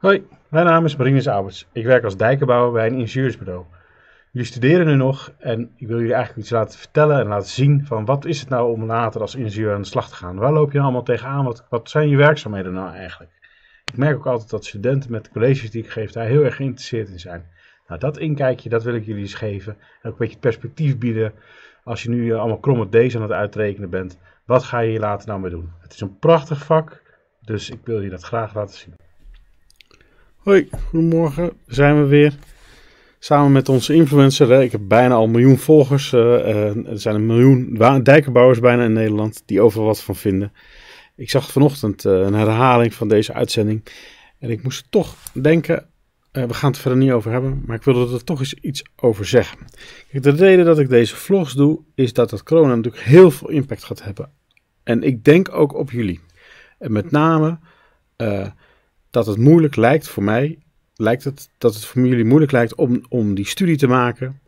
Hoi, mijn naam is Marinus Alberts. Ik werk als dijkenbouwer bij een ingenieursbureau. Jullie studeren nu nog en ik wil jullie eigenlijk iets laten vertellen en laten zien van wat is het nou om later als ingenieur aan de slag te gaan. Waar loop je nou allemaal tegenaan? Wat, wat zijn je werkzaamheden nou eigenlijk? Ik merk ook altijd dat studenten met de colleges die ik geef daar heel erg geïnteresseerd in zijn. Nou, dat inkijkje, dat wil ik jullie eens geven. En ook een beetje het perspectief bieden. Als je nu eh, allemaal kromme D's aan het uitrekenen bent, wat ga je hier later nou mee doen? Het is een prachtig vak, dus ik wil je dat graag laten zien. Hoi, goedemorgen. Zijn we weer. Samen met onze influencer. Hè. Ik heb bijna al een miljoen volgers. Eh, eh, er zijn een miljoen dijkenbouwers bijna in Nederland die overal wat van vinden. Ik zag vanochtend eh, een herhaling van deze uitzending. En ik moest toch denken, we gaan het verder niet over hebben, maar ik wilde er toch eens iets over zeggen. Kijk, de reden dat ik deze vlogs doe, is dat het corona natuurlijk heel veel impact gaat hebben. En ik denk ook op jullie. En met name dat het moeilijk lijkt voor mij, lijkt het dat het voor jullie moeilijk lijkt om, om die studie te maken.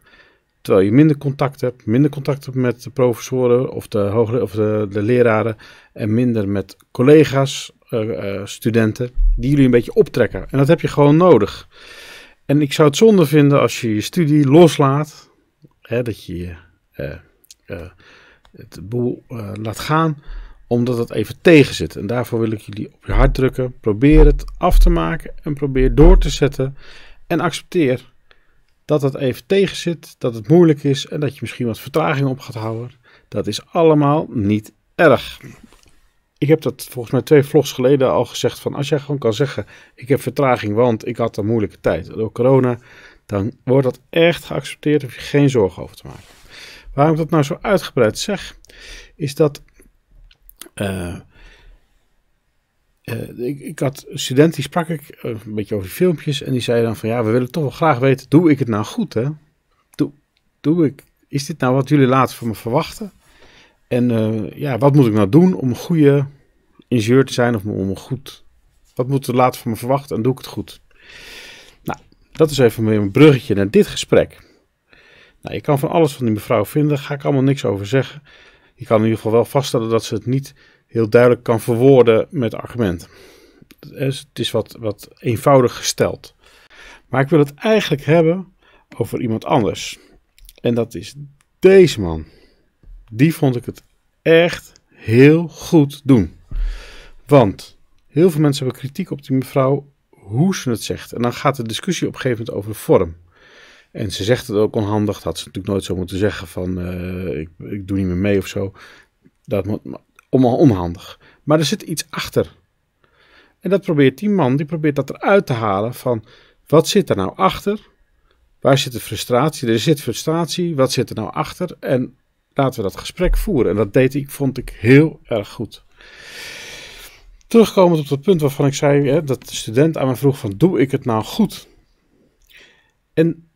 Terwijl je minder contact hebt, minder contact hebt met de professoren of de, hoogle of de, de leraren. En minder met collega's, eh, eh, studenten, die jullie een beetje optrekken. En dat heb je gewoon nodig. En ik zou het zonde vinden als je je studie loslaat. Hè, dat je uh, het boel laat gaan omdat het even tegen zit. En daarvoor wil ik jullie op je hart drukken. Probeer het af te maken en probeer door te zetten. En accepteer dat het even tegen zit, dat het moeilijk is en dat je misschien wat vertraging op gaat houden. Dat is allemaal niet erg. Ik heb dat volgens mij twee vlogs geleden al gezegd van als jij gewoon kan zeggen ik heb vertraging want ik had een moeilijke tijd door corona, dan wordt dat echt geaccepteerd, hoef je geen zorgen over te maken. Waarom ik dat nou zo uitgebreid zeg, is dat eh, eh, ik, ik, had een student, die sprak ik eh, een beetje over die filmpjes. En die zei dan van, ja, we willen toch wel graag weten, doe ik het nou goed, hè? Doe, doe ik, is dit nou wat jullie laten van me verwachten? En ja, wat moet ik nou doen om een goede ingenieur te zijn of om een goed... Wat moet er later van me verwachten en doe ik het goed? Nou, dat is even mijn bruggetje naar dit gesprek. Nou, je kan van alles van die mevrouw vinden, daar ga ik allemaal niks over zeggen je kan in ieder geval wel vaststellen dat ze het niet heel duidelijk kan verwoorden met argument. het is wat, wat eenvoudig gesteld. Maar ik wil het eigenlijk hebben over iemand anders. En dat is deze man. Die vond ik het echt heel goed doen. Want heel veel mensen hebben kritiek op die mevrouw hoe ze het zegt. En dan gaat de discussie op een gegeven moment over de vorm. En ze zegt het ook onhandig. Dat had ze natuurlijk nooit zo moeten zeggen van eh, ik, ik, doe niet meer mee of zo. Dat moet allemaal onhandig. Maar er zit iets achter. En dat probeert die man, die probeert dat eruit te halen van wat zit er nou achter? Waar zit de frustratie? Er zit frustratie, wat zit er nou achter? En laten we dat gesprek voeren. En dat deed ik, vond ik heel erg goed. Terugkomend op dat punt waarvan ik zei hè, dat de student aan me vroeg van doe ik het nou goed? En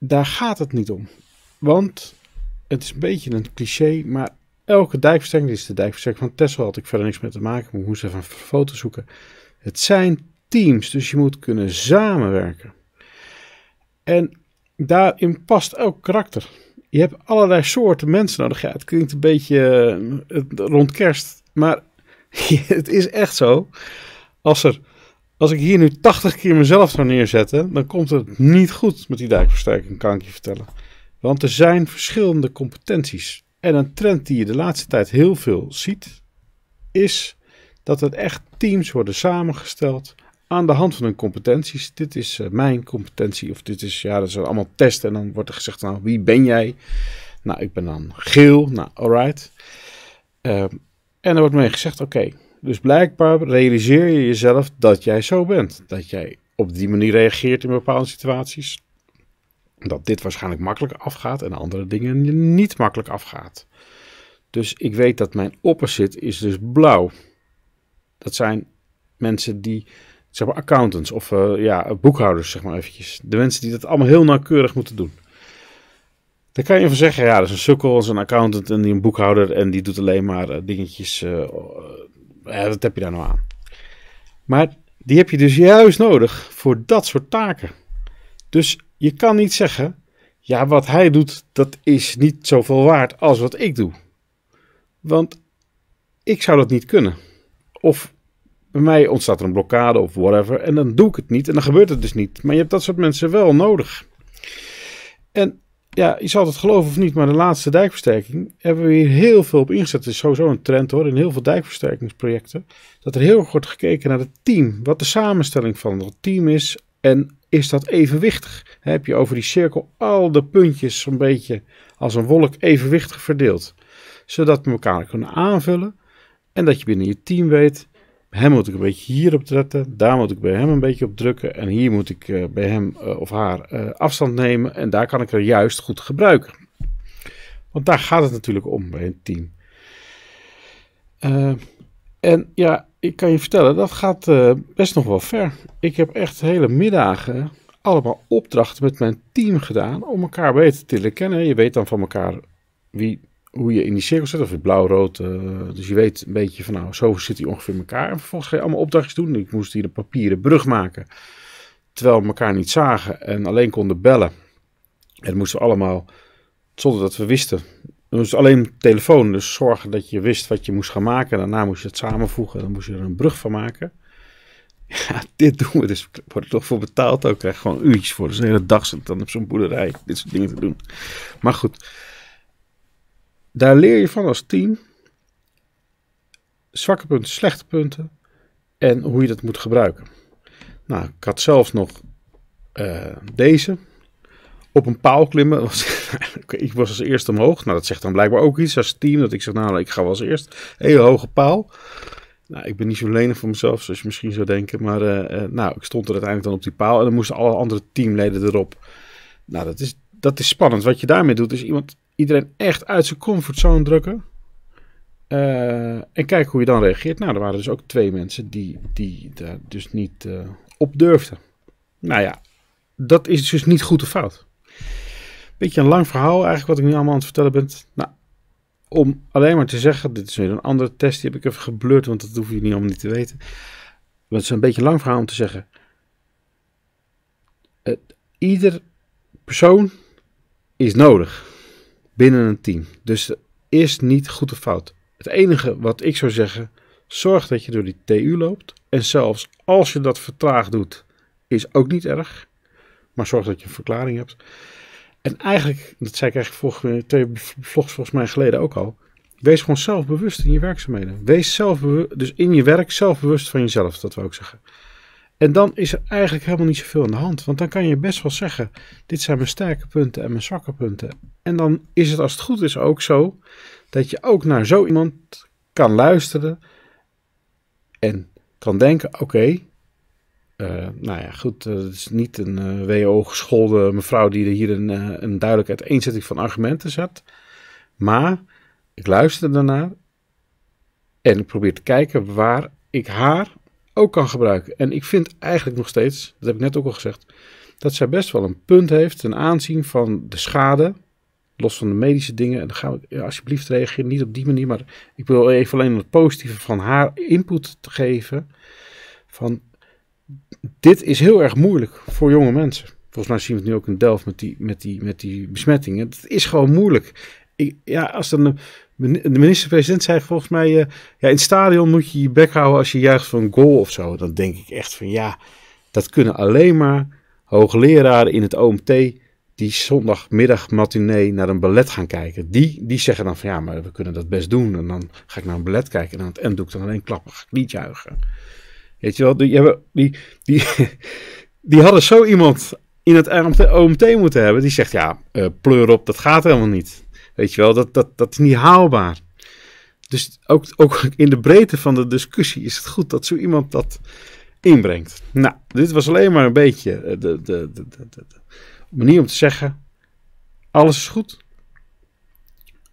daar gaat het niet om. Want het is een beetje een cliché, maar elke dijkversterking, dit is de dijkversterking van Tesla, had ik verder niks mee te maken, ik moest even een foto zoeken. Het zijn teams, dus je moet kunnen samenwerken. En daarin past elk karakter. Je hebt allerlei soorten mensen nodig. Ja, het klinkt een beetje eh, rond kerst, maar het is echt zo. Als er als ik hier nu 80 keer mezelf zou neerzetten, dan komt het niet goed met die dijkversterking, kan ik je vertellen. Want er zijn verschillende competenties. En een trend die je de laatste tijd heel veel ziet, is dat het echt teams worden samengesteld aan de hand van hun competenties. Dit is eh, mijn competentie, of dit is, ja, dat zijn allemaal testen. En dan wordt er gezegd, nou, wie ben jij? Nou, ik ben dan geel, nou, alright. Ehm, en er wordt mee gezegd, oké, dus blijkbaar realiseer je jezelf dat jij zo bent. Dat jij op die manier reageert in bepaalde situaties. Dat dit waarschijnlijk makkelijk afgaat en andere dingen niet makkelijk afgaat. Dus ik weet dat mijn opposite is dus blauw. Dat zijn mensen die, zeg maar accountants of eh, ja, boekhouders zeg maar eventjes. De mensen die dat allemaal heel nauwkeurig moeten doen. Dan kan je van zeggen, ja, dat is een sukkel, dat een accountant en die een boekhouder en die doet alleen maar eh, dingetjes eh, ja, dat heb je daar nou aan. Maar die heb je dus juist nodig voor dat soort taken. Dus je kan niet zeggen, ja, wat hij doet, dat is niet zoveel waard als wat ik doe. Want ik zou dat niet kunnen. Of bij mij ontstaat er een blokkade of whatever. En dan doe ik het niet en dan gebeurt het dus niet. Maar je hebt dat soort mensen wel nodig. En ja, je zal het geloven of niet, maar de laatste dijkversterking hebben we hier heel veel op ingezet. Het is sowieso een trend hoor, in heel veel dijkversterkingsprojecten. Dat er heel goed wordt gekeken naar het team. Wat de samenstelling van dat team is en is dat evenwichtig. Heb je over die cirkel al de puntjes zo'n beetje als een wolk evenwichtig verdeeld. Zodat we elkaar kunnen aanvullen en dat je binnen je team weet hem moet ik een beetje hier op tretten. Daar moet ik bij hem een beetje op drukken. En hier moet ik eh, bij hem eh, of haar eh, afstand nemen. En daar kan ik er juist goed gebruiken. Want daar gaat het natuurlijk om bij een team. en ja, ik kan je vertellen, dat gaat best nog wel ver. Ik heb echt hele middagen allemaal opdrachten met mijn team gedaan om elkaar beter te leren kennen. Je weet dan van elkaar wie hoe je in die cirkel zit, of het blauw-rood. Eh, dus je weet een beetje van nou, zo zit hij ongeveer in elkaar. En vervolgens ga je allemaal opdrachtjes doen. Ik moest hier een papieren brug maken. Terwijl we elkaar niet zagen en alleen konden bellen. En dat moesten we allemaal, zonder dat we wisten. Dus alleen telefoon, dus zorgen dat je wist wat je moest gaan maken. Daarna moest je het samenvoegen, dan moest je er een brug van maken. Ja, dit doen we dus. Ik word er toch voor betaald ook. krijg gewoon uurtjes voor. Dus de hele dag zit dan op zo'n boerderij dit soort dingen te doen. Maar goed, daar leer je van als team. Zwakke punten, slechte punten. En hoe je dat moet gebruiken. Nou, ik had zelfs nog eh, deze. Op een paal klimmen. ik was als eerste omhoog. Nou, dat zegt dan blijkbaar ook iets als team. Dat ik zeg, nou, ik ga wel als eerst. Hele hoge paal. Nou, ik ben niet zo lenig voor mezelf, zoals je misschien zou denken. Maar eh, eh, nou, ik stond er uiteindelijk dan op die paal. En dan moesten alle andere teamleden erop. Nou, dat is, dat is spannend. Wat je daarmee doet, is iemand iedereen echt uit zijn comfortzone drukken. Eh, en kijk hoe je dan reageert. Nou, er waren dus ook twee mensen die, die daar dus niet eh, op durfden. Nou ja, dat is dus niet goed of fout. Beetje een lang verhaal eigenlijk wat ik nu allemaal aan het vertellen ben. Nou, om alleen maar te zeggen, dit is weer een andere test, die heb ik even geblurred, want dat hoef je niet allemaal niet te weten. Maar het is een beetje een lang verhaal om te zeggen. ieder persoon is nodig binnen een team. Dus is niet goed of fout. Het enige wat ik zou zeggen, zorg dat je door die TU loopt. En zelfs als je dat vertraagd doet, is ook niet erg. Maar zorg dat je een verklaring hebt. En eigenlijk, dat zei ik eigenlijk vorige, twee vlogs volgens mij geleden ook al. Wees gewoon zelfbewust in je werkzaamheden. Wees zelfbewust, dus in je werk zelfbewust van jezelf, dat we ook zeggen. En dan is er eigenlijk helemaal niet zoveel aan de hand. Want dan kan je best wel zeggen: dit zijn mijn sterke punten en mijn zwakke punten. En dan is het als het goed is ook zo dat je ook naar zo iemand kan luisteren en kan denken: oké, eh, nou ja, goed, eh, het is niet een eh, WO-geschoolde mevrouw die er hier een, een duidelijke uiteenzetting van argumenten zet. Maar ik luister daarnaar en ik probeer te kijken waar ik haar ook kan gebruiken. En ik vind eigenlijk nog steeds, dat heb ik net ook al gezegd, dat zij best wel een punt heeft ten aanzien van de schade los van de medische dingen. En dan gaan we alsjeblieft reageren, niet op die manier. Maar ik wil even alleen het positieve van haar input te geven. Van dit is heel erg moeilijk voor jonge mensen. Volgens mij zien we het nu ook in Delft met die, met die, met die besmettingen. Het is gewoon moeilijk. Ik, ja, als dan de minister-president zei volgens mij... Eh, ja, in het stadion moet je je bek houden als je juist van goal of zo. Dan denk ik echt van ja, dat kunnen alleen maar hoogleraren in het OMT die zondagmiddag matinee naar een ballet gaan kijken. Die, die zeggen dan van ja, maar we kunnen dat best doen. En dan ga ik naar een ballet kijken en aan het doe ik dan alleen klappen. niet juichen. Weet je wel, die, hebben, die, die, die hadden zo iemand in het OMT moeten hebben die zegt ja, uh, pleur op, dat gaat helemaal niet. Weet je wel, dat, dat, dat is niet haalbaar. Dus ook, ook in de breedte van de discussie is het goed dat zo iemand dat inbrengt. Nou, dit was alleen maar een beetje de, de, de, de, de manier om te zeggen: alles is goed.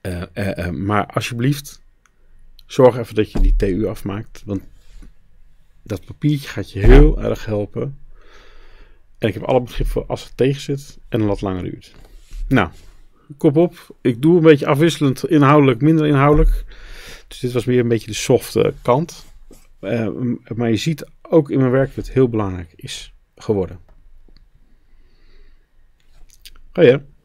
Eh, eh, eh, maar alsjeblieft, zorg even dat je die TU afmaakt. Want dat papiertje gaat je heel erg helpen. En ik heb alle begrip voor als het tegen zit en een wat langer duurt. Nou, kop op. Ik doe een beetje afwisselend inhoudelijk, minder inhoudelijk. Dus dit was weer een beetje de softe kant. maar je ziet ook in mijn werk dat het heel belangrijk is geworden. But oh, yeah.